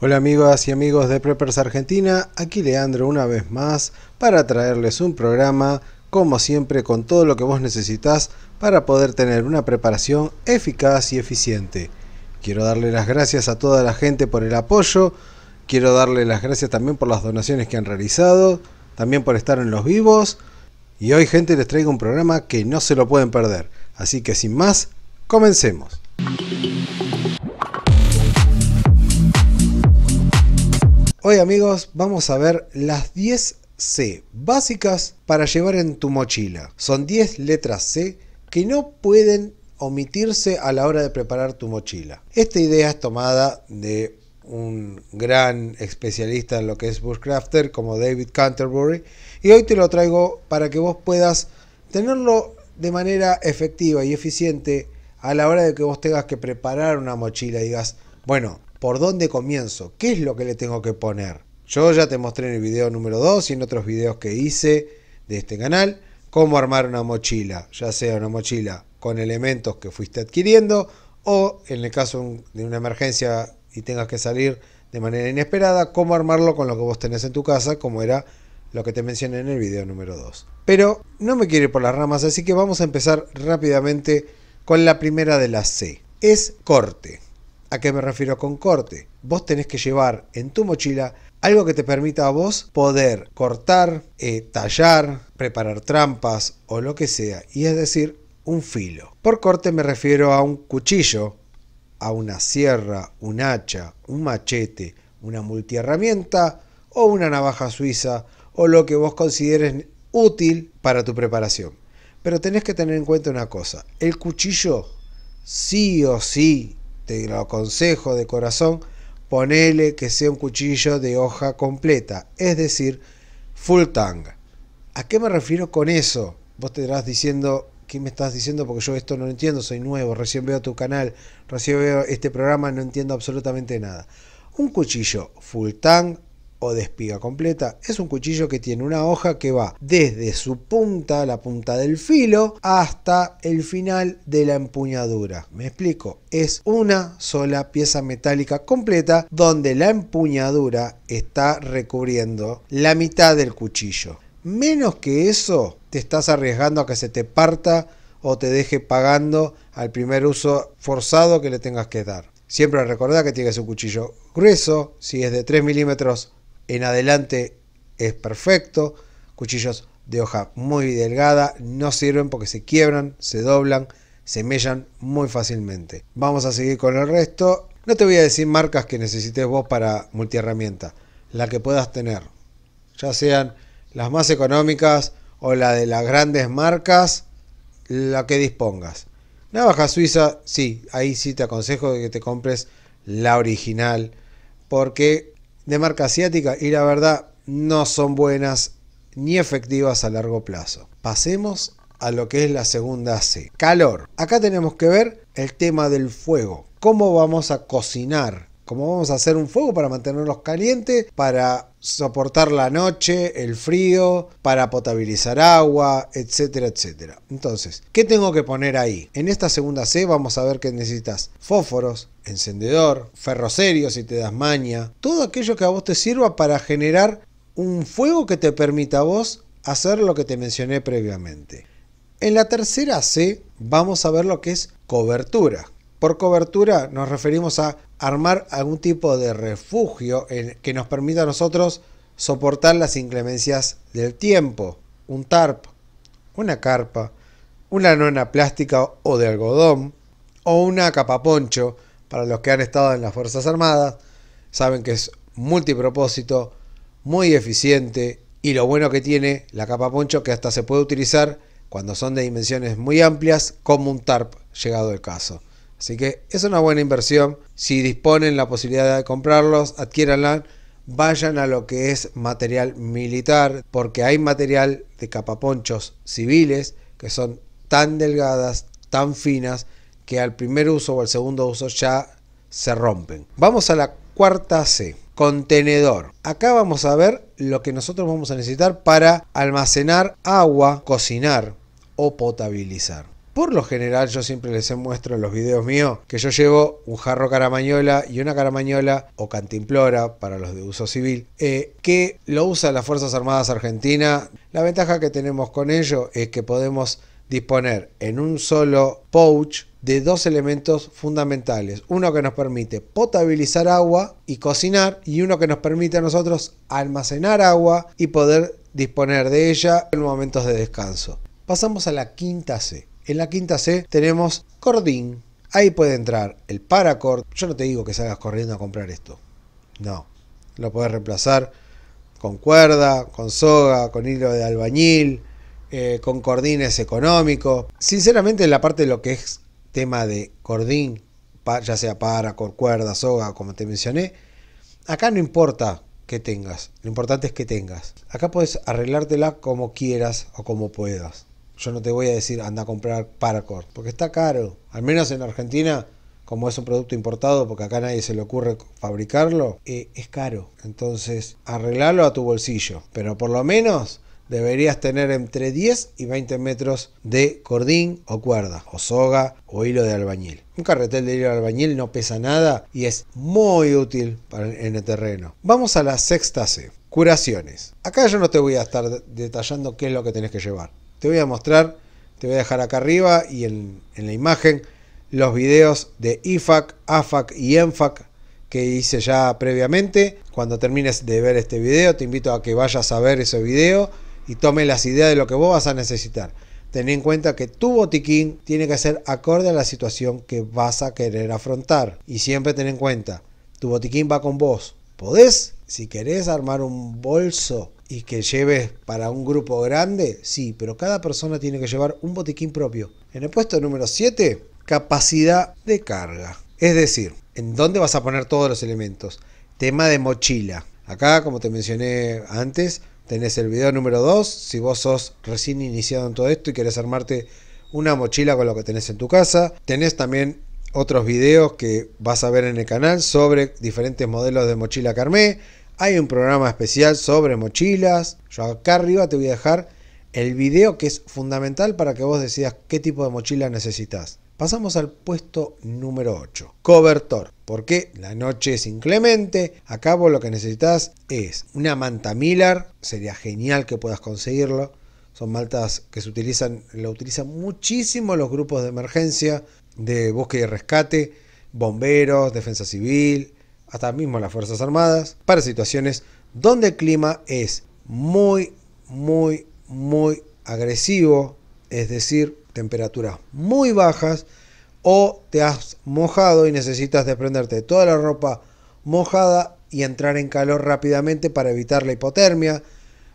Hola amigas y amigos de Preppers Argentina, aquí Leandro una vez más para traerles un programa como siempre con todo lo que vos necesitas para poder tener una preparación eficaz y eficiente. Quiero darle las gracias a toda la gente por el apoyo, quiero darle las gracias también por las donaciones que han realizado, también por estar en los vivos y hoy gente les traigo un programa que no se lo pueden perder, así que sin más, comencemos. Hoy amigos vamos a ver las 10 C básicas para llevar en tu mochila. Son 10 letras C que no pueden omitirse a la hora de preparar tu mochila. Esta idea es tomada de un gran especialista en lo que es bushcrafter como David Canterbury y hoy te lo traigo para que vos puedas tenerlo de manera efectiva y eficiente a la hora de que vos tengas que preparar una mochila y digas, bueno, ¿Por dónde comienzo? ¿Qué es lo que le tengo que poner? Yo ya te mostré en el video número 2 y en otros videos que hice de este canal cómo armar una mochila, ya sea una mochila con elementos que fuiste adquiriendo o en el caso de una emergencia y tengas que salir de manera inesperada, cómo armarlo con lo que vos tenés en tu casa, como era lo que te mencioné en el video número 2. Pero no me quiero ir por las ramas, así que vamos a empezar rápidamente con la primera de las C. Es corte. ¿A qué me refiero con corte? Vos tenés que llevar en tu mochila algo que te permita a vos poder cortar, eh, tallar, preparar trampas o lo que sea, y es decir, un filo. Por corte me refiero a un cuchillo, a una sierra, un hacha, un machete, una multiherramienta o una navaja suiza o lo que vos consideres útil para tu preparación. Pero tenés que tener en cuenta una cosa, el cuchillo sí o sí te lo aconsejo de corazón, ponele que sea un cuchillo de hoja completa, es decir, full tang. ¿A qué me refiero con eso? Vos te estarás diciendo, ¿qué me estás diciendo? Porque yo esto no entiendo, soy nuevo, recién veo tu canal, recién veo este programa, no entiendo absolutamente nada. Un cuchillo full tang o de espiga completa. Es un cuchillo que tiene una hoja que va desde su punta, la punta del filo, hasta el final de la empuñadura. Me explico, es una sola pieza metálica completa donde la empuñadura está recubriendo la mitad del cuchillo. Menos que eso, te estás arriesgando a que se te parta o te deje pagando al primer uso forzado que le tengas que dar. Siempre recuerda que tiene un cuchillo grueso, si es de 3 milímetros en adelante es perfecto. Cuchillos de hoja muy delgada, no sirven porque se quiebran, se doblan, se mellan muy fácilmente. Vamos a seguir con el resto. No te voy a decir marcas que necesites vos para multiherramienta, la que puedas tener, ya sean las más económicas o la de las grandes marcas, la que dispongas. Navaja suiza, sí, ahí sí te aconsejo que te compres la original, porque de marca asiática y la verdad no son buenas ni efectivas a largo plazo. Pasemos a lo que es la segunda C. Calor. Acá tenemos que ver el tema del fuego. ¿Cómo vamos a cocinar? ¿Cómo vamos a hacer un fuego para mantenerlos calientes? Para soportar la noche, el frío, para potabilizar agua, etcétera, etcétera. Entonces, ¿qué tengo que poner ahí? En esta segunda C vamos a ver que necesitas fósforos, encendedor, ferrocerio si te das maña, todo aquello que a vos te sirva para generar un fuego que te permita a vos hacer lo que te mencioné previamente. En la tercera C vamos a ver lo que es cobertura. Por cobertura nos referimos a armar algún tipo de refugio que nos permita a nosotros soportar las inclemencias del tiempo. Un tarp, una carpa, una nona plástica o de algodón, o una capa poncho, para los que han estado en las Fuerzas Armadas, saben que es multipropósito, muy eficiente y lo bueno que tiene la capa poncho que hasta se puede utilizar cuando son de dimensiones muy amplias como un tarp llegado el caso. Así que es una buena inversión. Si disponen la posibilidad de comprarlos, adquiéranla. Vayan a lo que es material militar, porque hay material de capaponchos civiles que son tan delgadas, tan finas, que al primer uso o al segundo uso ya se rompen. Vamos a la cuarta C, contenedor. Acá vamos a ver lo que nosotros vamos a necesitar para almacenar agua, cocinar o potabilizar. Por lo general yo siempre les muestro en los videos míos que yo llevo un jarro caramañola y una caramañola o cantimplora para los de uso civil eh, que lo usan las Fuerzas Armadas Argentinas. La ventaja que tenemos con ello es que podemos disponer en un solo pouch de dos elementos fundamentales. Uno que nos permite potabilizar agua y cocinar y uno que nos permite a nosotros almacenar agua y poder disponer de ella en momentos de descanso. Pasamos a la quinta C. En la quinta C tenemos cordín. Ahí puede entrar el paracord. Yo no te digo que salgas corriendo a comprar esto. No. Lo puedes reemplazar con cuerda, con soga, con hilo de albañil, eh, con cordines económico. Sinceramente, en la parte de lo que es tema de cordín, ya sea paracord, cuerda, soga, como te mencioné, acá no importa que tengas. Lo importante es que tengas. Acá puedes arreglártela como quieras o como puedas. Yo no te voy a decir anda a comprar Paracord, porque está caro. Al menos en Argentina, como es un producto importado, porque acá nadie se le ocurre fabricarlo, eh, es caro. Entonces, arreglarlo a tu bolsillo. Pero por lo menos deberías tener entre 10 y 20 metros de cordín o cuerda, o soga o hilo de albañil. Un carretel de hilo de albañil no pesa nada y es muy útil en el terreno. Vamos a la sexta C, curaciones. Acá yo no te voy a estar detallando qué es lo que tenés que llevar. Te voy a mostrar, te voy a dejar acá arriba y en, la imagen los videos de IFAC, AFAC y ENFAC que hice ya previamente. Cuando termines de ver este video, te invito a que vayas a ver ese video y tome las ideas de lo que vos vas a necesitar. Ten en cuenta que tu botiquín tiene que ser acorde a la situación que vas a querer afrontar. Y siempre ten en cuenta, tu botiquín va con vos. Podés, si querés, armar un bolso y que lleves para un grupo grande, sí, pero cada persona tiene que llevar un botiquín propio. En el puesto número 7, capacidad de carga. Es decir, ¿en dónde vas a poner todos los elementos? Tema de mochila. Acá, como te mencioné antes, tenés el video número 2. Si vos sos recién iniciado en todo esto y querés armarte una mochila con lo que tenés en tu casa, tenés también otros videos que vas a ver en el canal sobre diferentes modelos de mochila carmé, hay un programa especial sobre mochilas. Yo acá arriba te voy a dejar el video que es fundamental para que vos decidas qué tipo de mochila necesitas. Pasamos al puesto número 8, cobertor. Porque la noche es inclemente, acá vos lo que necesitas es una manta Miller, sería genial que puedas conseguirlo. Son maltas que se utilizan, lo utilizan muchísimo los grupos de emergencia, de búsqueda y rescate, bomberos, defensa civil, hasta mismo las Fuerzas Armadas, para situaciones donde el clima es muy, muy, muy agresivo, es decir, temperaturas muy bajas, o te has mojado y necesitas desprenderte toda la ropa mojada y entrar en calor rápidamente para evitar la hipotermia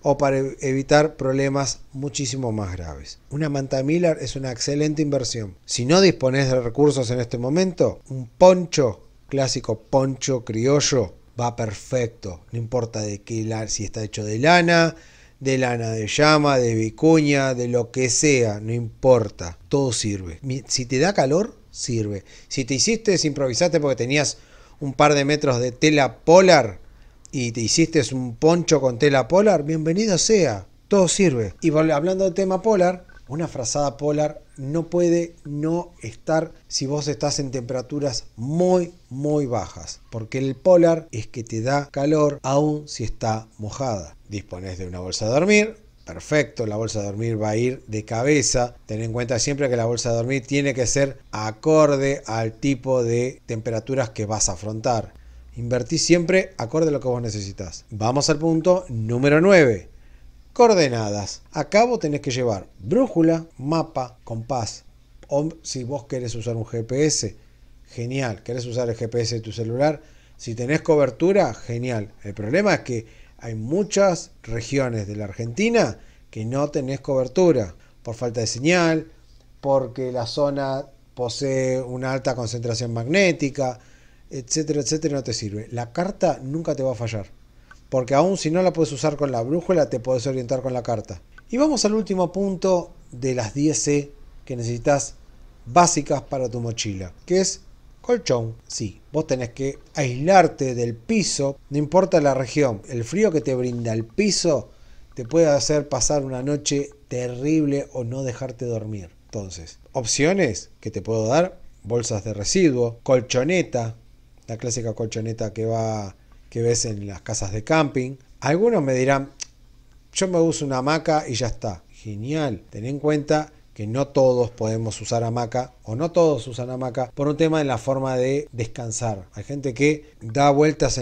o para e-, evitar problemas muchísimo más graves. Una manta Miller es una excelente inversión. Si no dispones de recursos en este momento, un poncho clásico poncho criollo va perfecto. No importa de qué si está hecho de lana, de lana de llama, de vicuña, de lo que sea, no importa. Todo sirve. Si te da calor, sirve. Si te hiciste, improvisaste porque tenías un par de metros de tela polar y te hiciste un poncho con tela polar, bienvenido sea. Todo sirve. Y hablando del tema polar, una frazada polar no puede no estar si vos estás en temperaturas muy, muy bajas, porque el polar es que te da calor aún si está mojada. Dispones de una bolsa de dormir, perfecto, la bolsa de dormir va a ir de cabeza. Ten en cuenta siempre que la bolsa de dormir tiene que ser acorde al tipo de temperaturas que vas a afrontar. Invertí siempre acorde a lo que vos necesitas. Vamos al punto número 9 coordenadas. A cabo tenés que llevar brújula, mapa, compás. si vos querés usar un GPS, genial. Querés usar el GPS de tu celular. Si tenés cobertura, genial. El problema es que hay muchas regiones de la Argentina que no tenés cobertura por falta de señal, porque la zona posee una alta concentración magnética, etcétera, etcétera, no te sirve. La carta nunca te va a fallar porque aún si no la puedes usar con la brújula, te puedes orientar con la carta. Y vamos al último punto de las 10C que necesitas básicas para tu mochila, que es colchón. Sí, vos tenés que aislarte del piso, no importa la región, el frío que te brinda el piso te puede hacer pasar una noche terrible o no dejarte dormir. Entonces, opciones que te puedo dar, bolsas de residuo, colchoneta, la clásica colchoneta que va que ves en las casas de camping. Algunos me dirán, yo me uso una hamaca y ya está. Genial, ten en cuenta que no todos podemos usar hamaca o no todos usan hamaca por un tema de la forma de descansar. Hay gente que da vueltas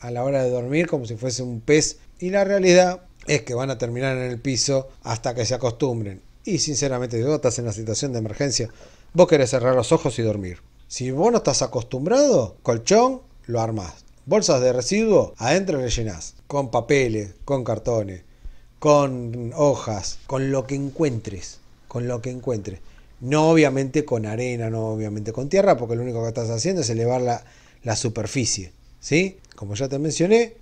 a la hora de dormir como si fuese un pez y la realidad es que van a terminar en el piso hasta que se acostumbren. Y sinceramente, si vos estás en la situación de emergencia, vos querés cerrar los ojos y dormir. Si vos no estás acostumbrado, colchón, lo armás. Bolsas de residuo, adentro rellenás, con papeles, con cartones, con hojas, con lo que encuentres, con lo que encuentres. No obviamente con arena, no obviamente con tierra, porque lo único que estás haciendo es elevar la, la superficie. ¿Sí? Como ya te mencioné,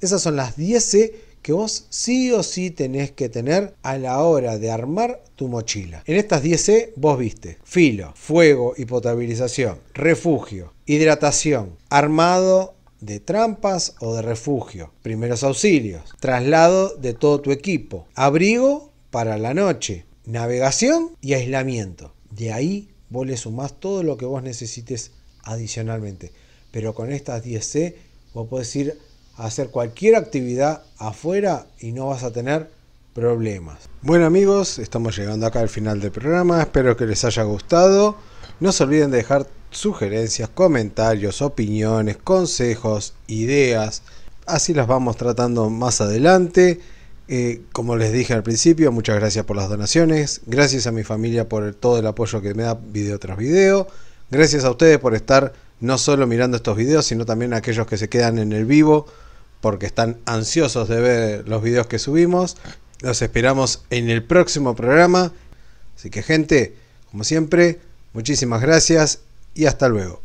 esas son las 10 C que vos sí o sí tenés que tener a la hora de armar tu mochila. En estas 10C vos viste filo, fuego y potabilización, refugio, hidratación, armado de trampas o de refugio, primeros auxilios, traslado de todo tu equipo, abrigo para la noche, navegación y aislamiento. De ahí vos le sumás todo lo que vos necesites adicionalmente. Pero con estas 10C vos podés ir a hacer cualquier actividad afuera y no vas a tener problemas. Bueno amigos, estamos llegando acá al final del programa. Espero que les haya gustado. No se olviden de dejar sugerencias, comentarios, opiniones, consejos, ideas. Así las vamos tratando más adelante. Eh, como les dije al principio, muchas gracias por las donaciones. Gracias a mi familia por todo el apoyo que me da video tras video. Gracias a ustedes por estar no solo mirando estos videos, sino también a aquellos que se quedan en el vivo porque están ansiosos de ver los videos que subimos. Los esperamos en el próximo programa. Así que gente, como siempre, muchísimas gracias y hasta luego.